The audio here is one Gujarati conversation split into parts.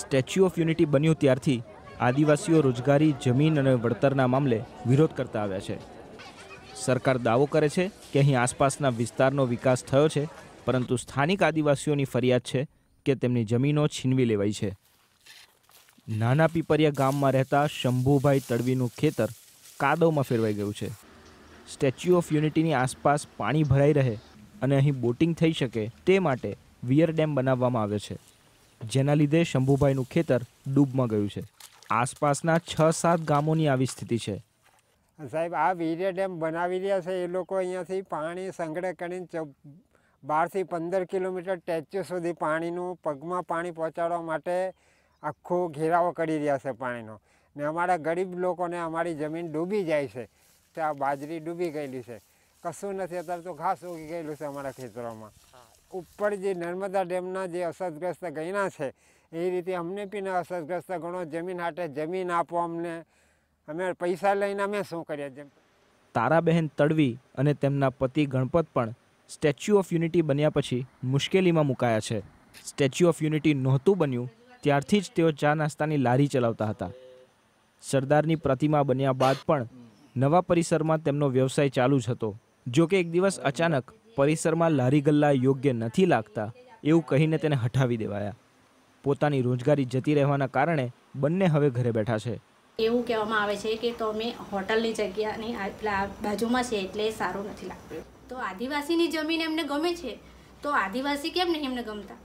સ્ટેચ્યુ ઓફ યુનિટી બન્યું ત્યારથી આદિવાસીઓ રોજગારી જમીન અને વળતરના મામલે વિરોધ કરતા આવ્યા છે સરકાર દાવો કરે છે કે અહીં આસપાસના વિસ્તારનો વિકાસ થયો છે પરંતુ સ્થાનિક આદિવાસીઓની ફરિયાદ છે કે તેમની જમીનો છીનવી લેવાઈ છે નાના પીપરિયા ગામમાં રહેતા શંભુભાઈ તડવીનું ખેતર કાદવમાં ફેરવાઈ ગયું છે સ્ટેચ્યુ ઓફ યુનિટીની આસપાસ પાણી ભરાઈ રહે અને અહીં બોટિંગ થઈ શકે તે માટે વિયર ડેમ બનાવવામાં આવ્યો છે જેના લીધે શંભુભાઈનું ખેતર ડૂબમાં ગયું છે આસપાસના છ સાત ગામોની આવી સ્થિતિ છે સાહેબ આ વીર્ય ડેમ બનાવી રહ્યા છે એ લોકો અહીંયાથી પાણી સંગ્રહ કરીને બારથી પંદર કિલોમીટર ટેચ્યુ સુધી પાણીનું પગમાં પાણી પહોંચાડવા માટે આખો ઘેરાવો કરી રહ્યા છે પાણીનો ને અમારા ગરીબ લોકોને અમારી જમીન ડૂબી જાય છે તો આ બાજરી ડૂબી ગયેલી છે કશું નથી અત્યારે તો ઘાસ ઉગી ગયેલું છે અમારા ખેતરોમાં ઉપર જે નર્મદા ડેમના જે અસરગ્રસ્ત ગયના છે એ રીતે અમને પણ અસરગ્રસ્ત ગણો જમીન હાટે જમીન આપો અમને અમે પૈસા લઈને અમે શું કરીએ જેમ તારાબહેન તડવી અને તેમના પતિ ગણપત પણ સ્ટેચ્યુ ઓફ યુનિટી બન્યા પછી મુશ્કેલીમાં મુકાયા છે સ્ટેચ્યુ ઓફ યુનિટી નહોતું બન્યું ત્યારથી જ તેઓ ચા નાસ્તાની લારી ચલાવતા હતા સરદારની પ્રતિમા બન્યા બાદ પણ નવા પરિસરમાં તેમનો વ્યવસાય ચાલુ જ હતો જો કે એક દિવસ અચાનક પરિસરમાં લારી ગલ્લા યોગ્ય નથી લાગતા એવું કહીને તેને હટાવી દેવાયા પોતાની રોજગારી જતી રહેવાના કારણે બંને હવે ઘરે બેઠા છે એવું કહેવામાં આવે છે કે તમે હોટલની જગ્યાની બાજુમાં છે એટલે સારું નથી લાગતું તો આદિવાસીની જમીન એમને ગમે છે તો આદિવાસી કેમ નહીં એમને ગમતા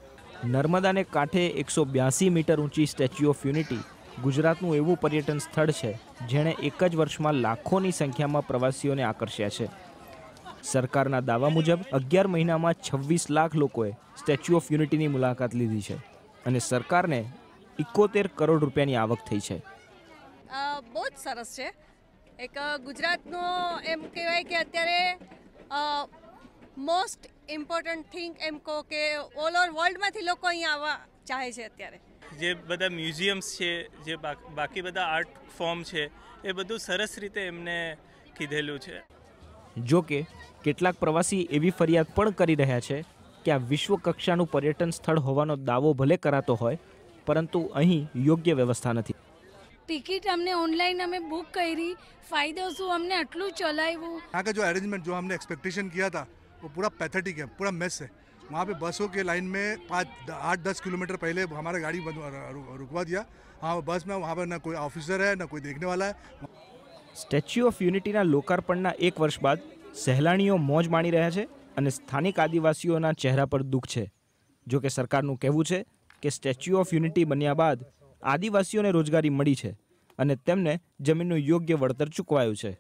નર્મદાને કાંઠે એકસો બ્યાસી મીટર ઊંચી સ્ટેચ્યુ ઓફ યુનિટી ગુજરાતનું એવું પર્યટન સ્થળ છે જેણે એક જ વર્ષમાં લાખોની સંખ્યામાં પ્રવાસીઓને આકર્ષ્યા છે સરકારના દાવા મુજબ અગિયાર મહિનામાં છવ્વીસ લાખ લોકોએ સ્ટેચ્યુ ઓફ યુનિટીની મુલાકાત લીધી છે અને સરકારને ઇકોતેર કરોડ રૂપિયાની આવક થઈ છે બહુ જ સરસ છે એક ગુજરાતનો એમ કહેવાય કે અત્યારે મોસ્ટ ઇમ્પોર્ટન્ટ થિંગ એમ કહો કે ઓલ ઓવર વર્લ્ડમાંથી લોકો અહીંયા આવવા ચાહે છે અત્યારે જે બધા મ્યુઝિયમ્સ છે જે બાકી બધા આર્ટ ફોર્મ છે એ બધું સરસ રીતે એમને કીધેલું છે જો કે કેટલાક પ્રવાસી એવી ફરિયાદ પણ કરી રહ્યા છે કે આ વિશ્વ કક્ષાનું પર્યટન સ્થળ હોવાનો દાવો ભલે કરાતો હોય પરંતુ અહીં યોગ્ય વ્યવસ્થા નથી ટિકિટ અમને ઓનલાઈન અમે બુક કરી ફાયદો શું અમને આટલું ચલાવ્યું यहाँ का जो अरेंजमेंट जो हमने एक्सपेक्टेशन किया था वो पूरा पैथेटिक है पूरा मेस है वहाँ पे बसों के लाइन में पाँच आठ दस किलोमीटर पहले हमारा गाड़ी बंद- रु- रुकवा दिया हाँ बस में वहाँ पर ना कोई ऑफिसर है ना कोई देखने સ્ટેચ્યુ ઓફ યુનિટીના લોકાર્પણના એક વર્ષ બાદ સહેલાણીઓ મોજ માણી રહ્યા છે અને સ્થાનિક આદિવાસીઓના ચહેરા પર દુઃખ છે જો કે સરકારનું કહેવું છે કે સ્ટેચ્યુ ઓફ યુનિટી બન્યા બાદ આદિવાસીઓને રોજગારી મળી છે અને તેમને જમીનનું યોગ્ય વળતર ચૂકવાયું છે